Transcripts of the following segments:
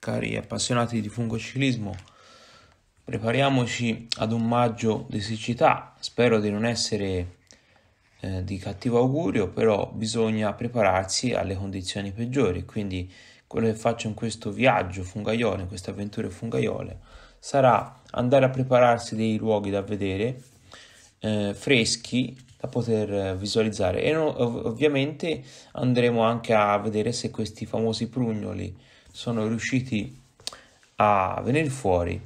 cari appassionati di fungociclismo, prepariamoci ad un maggio di siccità. Spero di non essere eh, di cattivo augurio, però bisogna prepararsi alle condizioni peggiori. Quindi quello che faccio in questo viaggio fungaiolo, in queste avventure fungaiole, sarà andare a prepararsi dei luoghi da vedere eh, freschi da poter visualizzare e no, ovviamente andremo anche a vedere se questi famosi prugnoli sono riusciti a venire fuori,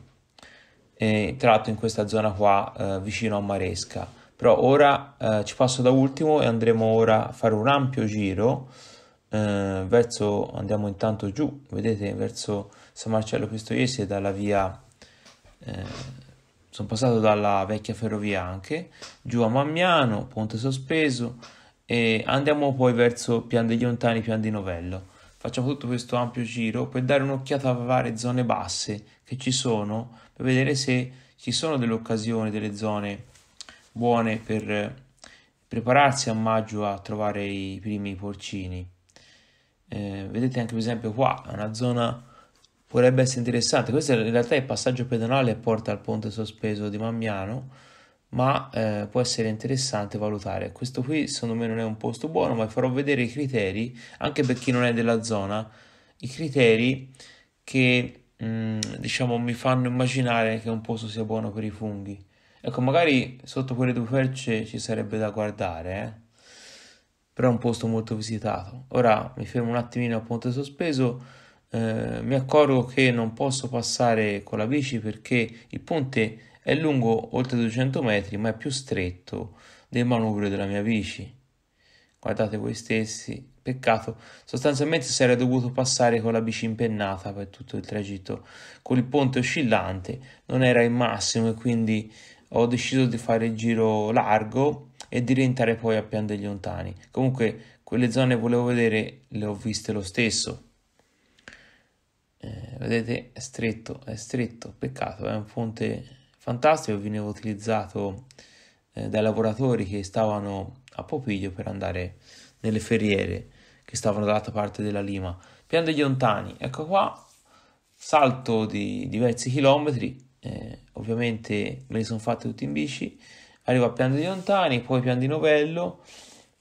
eh, l'altro in questa zona qua eh, vicino a Maresca. Però ora eh, ci passo da ultimo e andremo ora a fare un ampio giro eh, verso, andiamo intanto giù, vedete, verso San Marcello Pistoiese dalla via, eh, sono passato dalla vecchia ferrovia anche, giù a Mammiano, Ponte Sospeso e andiamo poi verso Pian degli Ontani, Pian di Novello facciamo tutto questo ampio giro per dare un'occhiata a varie zone basse che ci sono per vedere se ci sono delle occasioni, delle zone buone per eh, prepararsi a maggio a trovare i primi porcini. Eh, vedete anche per esempio qua una zona potrebbe essere interessante. Questo in realtà è il passaggio pedonale che porta al ponte sospeso di Mammiano ma eh, può essere interessante valutare. Questo qui secondo me non è un posto buono, ma farò vedere i criteri, anche per chi non è della zona, i criteri che mh, mm, diciamo mi fanno immaginare che un posto sia buono per i funghi. Ecco, magari sotto quelle due perce ci sarebbe da guardare, eh? però è un posto molto visitato. Ora mi fermo un attimino a ponte sospeso eh, mi accorgo che non posso passare con la bici perché il ponte è lungo oltre 200 metri ma è più stretto del manubrio della mia bici. Guardate voi stessi, peccato, sostanzialmente sarei dovuto passare con la bici impennata per tutto il tragitto, con il ponte oscillante non era il massimo e quindi ho deciso di fare il giro largo e di rientrare poi a Pian degli Ontani. Comunque quelle zone volevo vedere, le ho viste lo stesso eh, vedete è stretto è stretto peccato è un ponte fantastico veniva utilizzato eh, dai lavoratori che stavano a Popiglio per andare nelle ferriere che stavano dall'altra parte della Lima piano degli Ontani ecco qua salto di diversi chilometri eh, ovviamente me li sono fatti tutti in bici arrivo a Piano degli Ontani poi Piano di Novello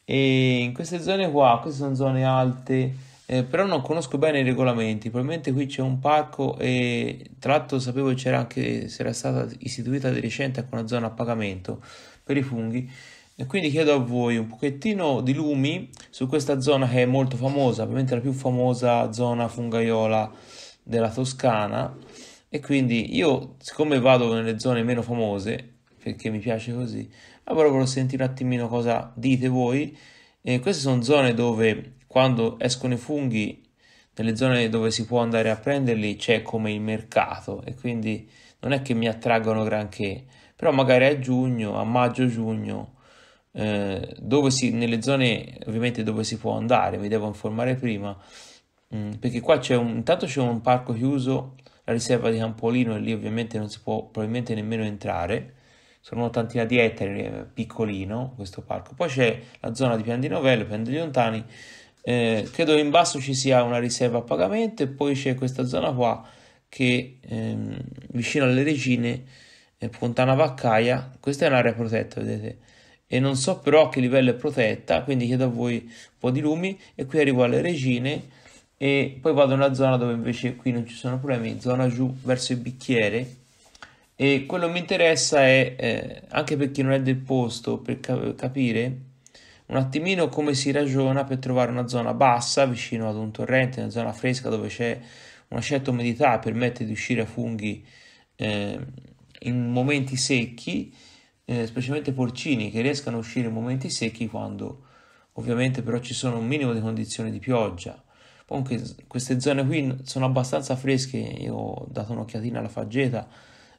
e in queste zone qua, queste sono zone alte eh, però non conosco bene i regolamenti, probabilmente qui c'è un parco e tra l'altro sapevo che c'era anche, se era stata istituita di recente anche una zona a pagamento per i funghi, e quindi chiedo a voi un pochettino di lumi su questa zona che è molto famosa, probabilmente la più famosa zona fungaiola della Toscana, e quindi io siccome vado nelle zone meno famose, perché mi piace così, però volevo sentire un attimino cosa dite voi, e queste sono zone dove quando escono i funghi nelle zone dove si può andare a prenderli c'è come il mercato e quindi non è che mi attraggono granché, però magari a giugno, a maggio-giugno, eh, dove si, nelle zone ovviamente dove si può andare, mi devo informare prima, mm, perché qua c'è un, intanto c'è un parco chiuso, la riserva di Campolino e lì ovviamente non si può probabilmente nemmeno entrare, sono tantina di ettari, eh, piccolino questo parco, poi c'è la zona di Pian di Novello, Pian Lontani, eh, credo in basso ci sia una riserva a pagamento e poi c'è questa zona qua che ehm, vicino alle regine eh, Pontana Vaccaia questa è un'area protetta vedete e non so però a che livello è protetta quindi chiedo a voi un po' di lumi e qui arrivo alle regine e poi vado in una zona dove invece qui non ci sono problemi zona giù verso il bicchiere e quello che mi interessa è eh, anche per chi non è del posto per cap- capire un attimino come si ragiona per trovare una zona bassa vicino ad un torrente, una zona fresca dove c'è una certa umidità, permette di uscire a funghi eh, in momenti secchi, eh, specialmente porcini che riescano a uscire in momenti secchi quando ovviamente però ci sono un minimo di condizioni di pioggia. Comunque queste zone qui sono abbastanza fresche, io ho dato un'occhiatina alla faggeta,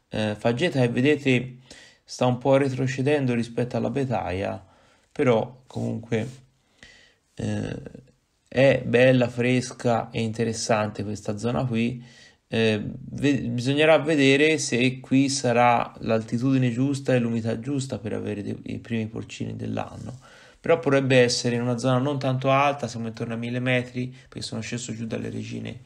eh, faggeta che vedete sta un po' retrocedendo rispetto alla betaia, però comunque eh, è bella, fresca e interessante questa zona qui. Eh, ve- bisognerà vedere se qui sarà l'altitudine giusta e l'umidità giusta per avere de- i primi porcini dell'anno. Però potrebbe essere in una zona non tanto alta, siamo intorno a 1000 metri, perché sono sceso giù dalle regine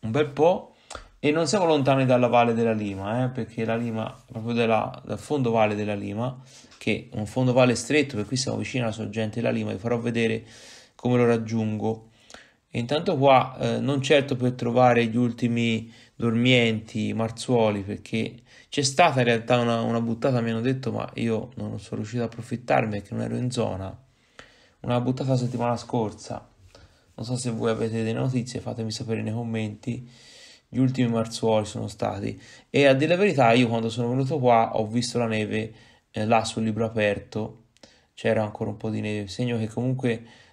un bel po'. E non siamo lontani dalla valle della Lima, eh, perché la Lima, proprio dalla, dal fondo valle della Lima, che un fondo valle stretto, per cui siamo vicini alla sorgente della Lima, vi farò vedere come lo raggiungo. E intanto qua eh, non certo per trovare gli ultimi dormienti, marzuoli, perché c'è stata in realtà una, una buttata, mi hanno detto, ma io non sono riuscito ad approfittarne perché non ero in zona. Una buttata la settimana scorsa. Non so se voi avete delle notizie, fatemi sapere nei commenti. Gli ultimi marzuoli sono stati. E a dire la verità, io quando sono venuto qua ho visto la neve eh, là sul libro aperto c'era ancora un po' di neve, segno che comunque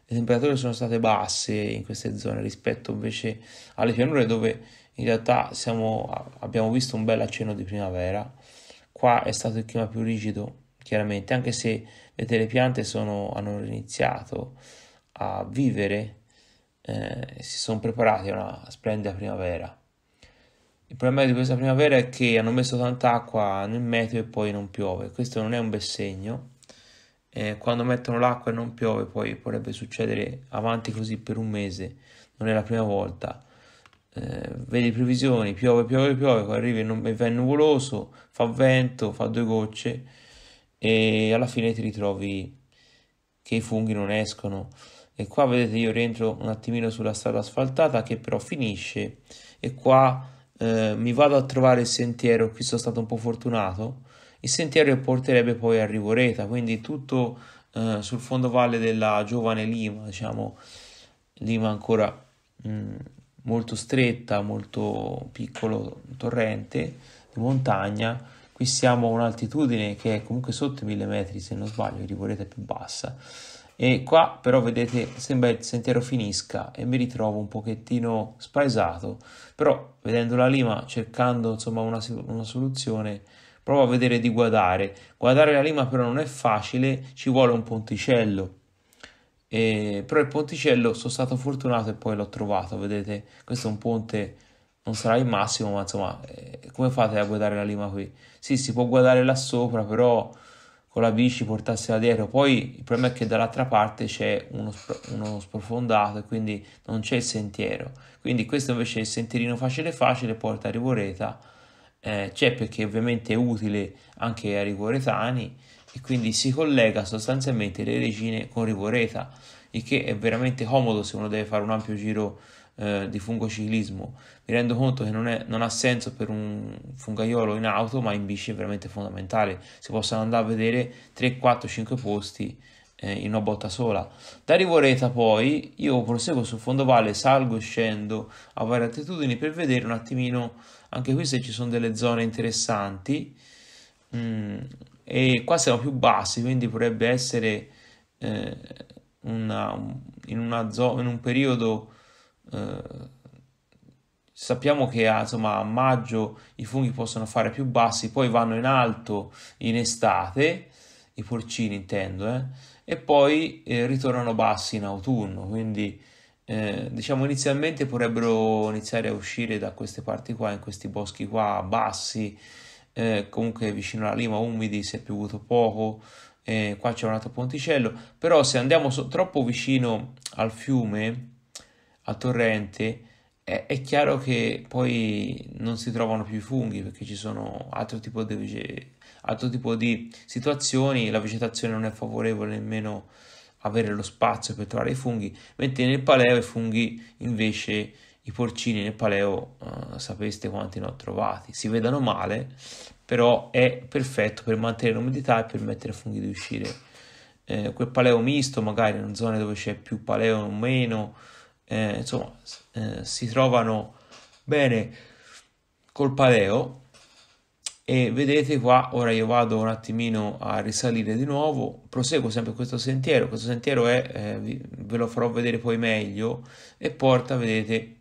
le temperature sono state basse in queste zone rispetto invece alle pianure dove in realtà siamo, abbiamo visto un bel accenno di primavera. Qua è stato il clima più rigido, chiaramente, anche se vedete le piante sono, hanno iniziato a vivere, eh, si sono preparate a una splendida primavera. Il problema di questa primavera è che hanno messo tanta acqua nel meteo e poi non piove. Questo non è un bel segno. Eh, quando mettono l'acqua e non piove, poi potrebbe succedere avanti così per un mese. Non è la prima volta. Eh, vedi previsioni, piove, piove, piove, poi arrivi e va nuvoloso, fa vento, fa due gocce e alla fine ti ritrovi che i funghi non escono. E qua vedete io rientro un attimino sulla strada asfaltata che però finisce e qua eh, mi vado a trovare il sentiero, qui sono stato un po' fortunato, il sentiero porterebbe poi a Rivoreta, quindi tutto eh, sul fondovalle della giovane Lima, diciamo Lima ancora mh, mm, molto stretta, molto piccolo torrente di montagna, qui siamo a un'altitudine che è comunque sotto i 1000 metri se non sbaglio, Rivoreta è più bassa e qua però vedete sembra il sentiero finisca e mi ritrovo un pochettino spaesato però vedendo la lima cercando insomma una, una soluzione provo a vedere di guardare guardare la lima però non è facile ci vuole un ponticello e, però il ponticello sono stato fortunato e poi l'ho trovato vedete questo è un ponte non sarà il massimo ma insomma eh, come fate a guardare la lima qui sì si può guardare là sopra però con la bici portarsi dietro. Poi il problema è che dall'altra parte c'è uno, uno sprofondato e quindi non c'è il sentiero. Quindi questo invece è il sentierino facile facile porta a Rigoreta. Eh, c'è perché ovviamente è utile anche a Rigoretani e quindi si collega sostanzialmente le regine con Rigoreta, il che è veramente comodo se uno deve fare un ampio giro eh, di fungociclismo. Mi rendo conto che non, è, non, ha senso per un fungaiolo in auto, ma in bici è veramente fondamentale. Si possono andare a vedere 3, 4, 5 posti eh, in una botta sola. Da Rivoreta poi io proseguo sul fondovalle, salgo e scendo a varie altitudini per vedere un attimino anche qui se ci sono delle zone interessanti. Mm, e qua siamo più bassi, quindi potrebbe essere... Eh, una, in, una zo- in un periodo eh, sappiamo che ah, insomma, a maggio i funghi possono fare più bassi, poi vanno in alto in estate, i porcini intendo, eh, e poi eh, ritornano bassi in autunno, quindi eh, diciamo inizialmente potrebbero iniziare a uscire da queste parti qua, in questi boschi qua bassi, eh, comunque vicino alla lima umidi si è piovuto poco, eh, qua c'è un altro ponticello, però se andiamo so- troppo vicino al fiume, a torrente, è, è, chiaro che poi non si trovano più i funghi perché ci sono altro tipo di, altro tipo di situazioni, la vegetazione non è favorevole nemmeno avere lo spazio per trovare i funghi, mentre nel paleo i funghi invece i porcini nel paleo uh, sapeste quanti ne ho trovati, si vedono male, però è perfetto per mantenere l'umidità e permettere ai funghi di uscire. Eh, quel paleo misto, magari in zone dove c'è più paleo o meno, eh, insomma, eh, si trovano bene col paleo e vedete qua, ora io vado un attimino a risalire di nuovo, proseguo sempre questo sentiero, questo sentiero è, eh, ve lo farò vedere poi meglio, e porta, vedete,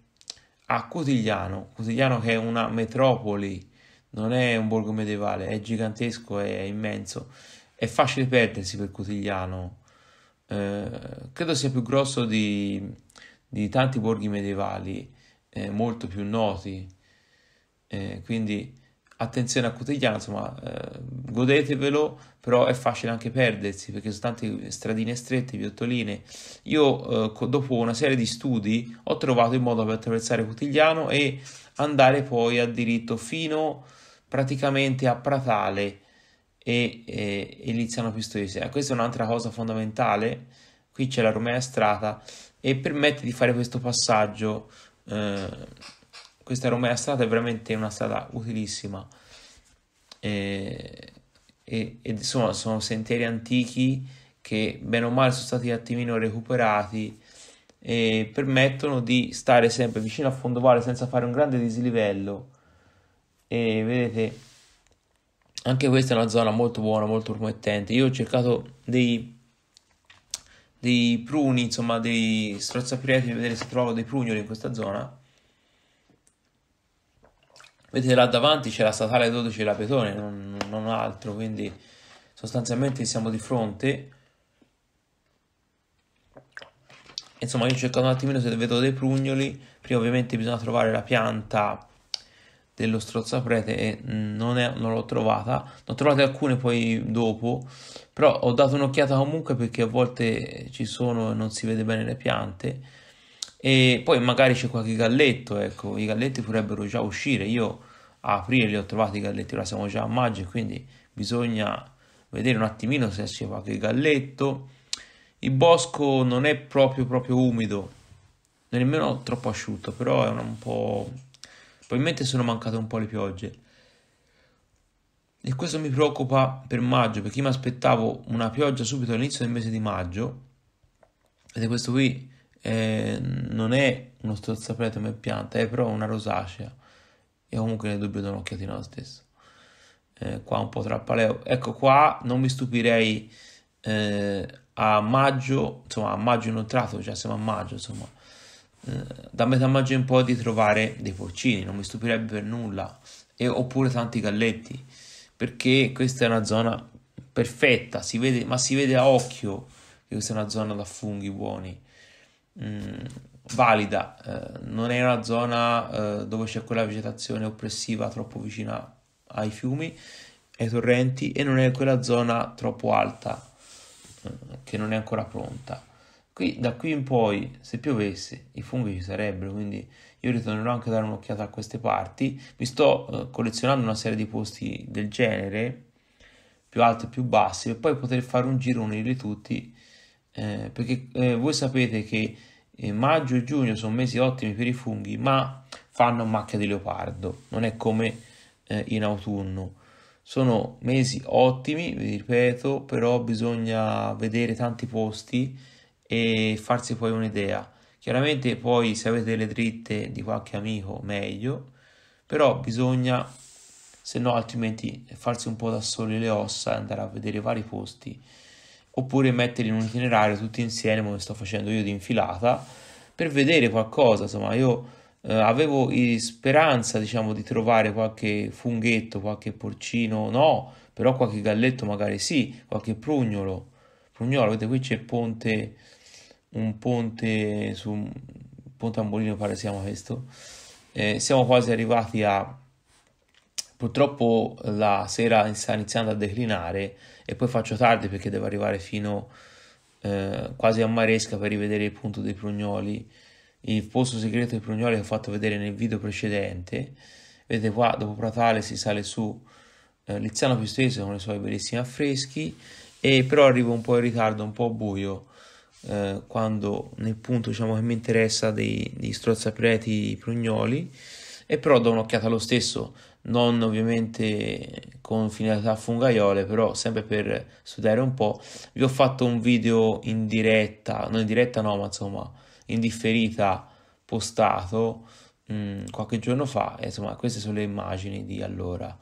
a Cutigliano, Cutigliano che è una metropoli, non è un borgo medievale, è gigantesco, è immenso, è facile perdersi per Cutigliano, eh, credo sia più grosso di di tanti borghi medievali eh, molto più noti. Eh, quindi attenzione a quotidiano, insomma, eh, godetevelo, però è facile anche perdersi perché sono tante stradine strette, viottoline. Io eh, dopo una serie di studi ho trovato il modo per attraversare quotidiano e andare poi a diritto fino praticamente a Pratale e, e, e Liziano Pistoiese. Questa è un'altra cosa fondamentale. Qui c'è la Romea Strata e permette di fare questo passaggio. Eh, questa Romea strada è veramente una strada utilissima. E, e, e, insomma, sono sentieri antichi che bene o male sono stati un attimino recuperati e permettono di stare sempre vicino a fondovalle senza fare un grande dislivello. E vedete, anche questa è una zona molto buona, molto promettente. Io ho cercato dei dei pruni, insomma, dei strozzaprieti per vedere se trovo dei prugnoli in questa zona. Vedete là davanti c'è la statale 12 e la Petone, non, non altro, quindi sostanzialmente siamo di fronte. Insomma, io cerco un attimino se vedo dei prugnoli. Prima ovviamente bisogna trovare la pianta dello strozzaprete e non, è, non l'ho trovata. Ne ho trovate alcune poi dopo, però ho dato un'occhiata comunque perché a volte ci sono e non si vede bene le piante. E poi magari c'è qualche galletto, ecco, i galletti potrebbero già uscire. Io a aprile li ho trovati i galletti, ora siamo già a maggio, quindi bisogna vedere un attimino se c'è qualche galletto. Il bosco non è proprio, proprio umido, nemmeno troppo asciutto, però è un po' Probabilmente sono mancate un po' le piogge. E questo mi preoccupa per maggio, perché io mi aspettavo una pioggia subito all'inizio del mese di maggio. Ed è questo qui eh, non è uno strozzapete come pianta, è però una rosacea. E comunque ne dubbio da un'occhiatina lo stesso. Eh, qua un po' trappaleo. Ecco qua non mi stupirei eh, a maggio, insomma a maggio inoltrato, cioè siamo a maggio, insomma eh, da metà maggio in poi di trovare dei porcini, non mi stupirebbe per nulla, e, oppure tanti galletti, perché questa è una zona perfetta, si vede, ma si vede a occhio che questa è una zona da funghi buoni, mm, valida, eh, non è una zona eh, dove c'è quella vegetazione oppressiva troppo vicina ai fiumi, ai torrenti, e non è quella zona troppo alta eh, che non è ancora pronta Qui, da qui in poi, se piovesse, i funghi ci sarebbero, quindi io ritornerò anche a dare un'occhiata a queste parti. Mi sto eh, collezionando una serie di posti del genere, più alti e più bassi, per poi poter fare un giro di tutti, eh, perché eh, voi sapete che eh, maggio e giugno sono mesi ottimi per i funghi, ma fanno macchia di leopardo, non è come eh, in autunno. Sono mesi ottimi, vi ripeto, però bisogna vedere tanti posti e farsi poi un'idea. Chiaramente poi se avete delle dritte di qualche amico meglio, però bisogna, se no altrimenti, farsi un po' da sole le ossa e andare a vedere vari posti, oppure metterli in un itinerario tutti insieme come sto facendo io di infilata, per vedere qualcosa, insomma io... Uh, avevo speranza, diciamo, di trovare qualche funghetto, qualche porcino, no, però qualche galletto magari sì, qualche prugnolo. Prugnolo, vedete qui c'è il ponte un ponte su un ponte a mulino pare siamo questo eh, siamo quasi arrivati a purtroppo la sera sta iniziando a declinare e poi faccio tardi perché devo arrivare fino eh, quasi a Maresca per rivedere il punto dei prugnoli il posto segreto dei prugnoli che ho fatto vedere nel video precedente vedete qua dopo Pratale si sale su eh, Lizzano Pistoiese con i suoi bellissimi affreschi e però arrivo un po' in ritardo un po' buio eh, quando nel punto diciamo, che mi interessa dei, dei strozzapreti prugnoli e però do un'occhiata lo stesso non ovviamente con finalità fungaiole, però sempre per studiare un po', vi ho fatto un video in diretta, non in diretta no, ma insomma in differita postato mh, mm, qualche giorno fa, e, insomma queste sono le immagini di allora,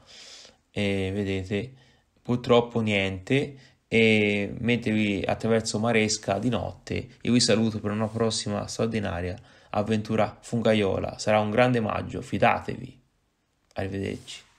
e vedete purtroppo niente, e mettevi attraverso Maresca di notte. Io vi saluto per una prossima straordinaria avventura fungaiola. Sarà un grande maggio, fidatevi. Arrivederci.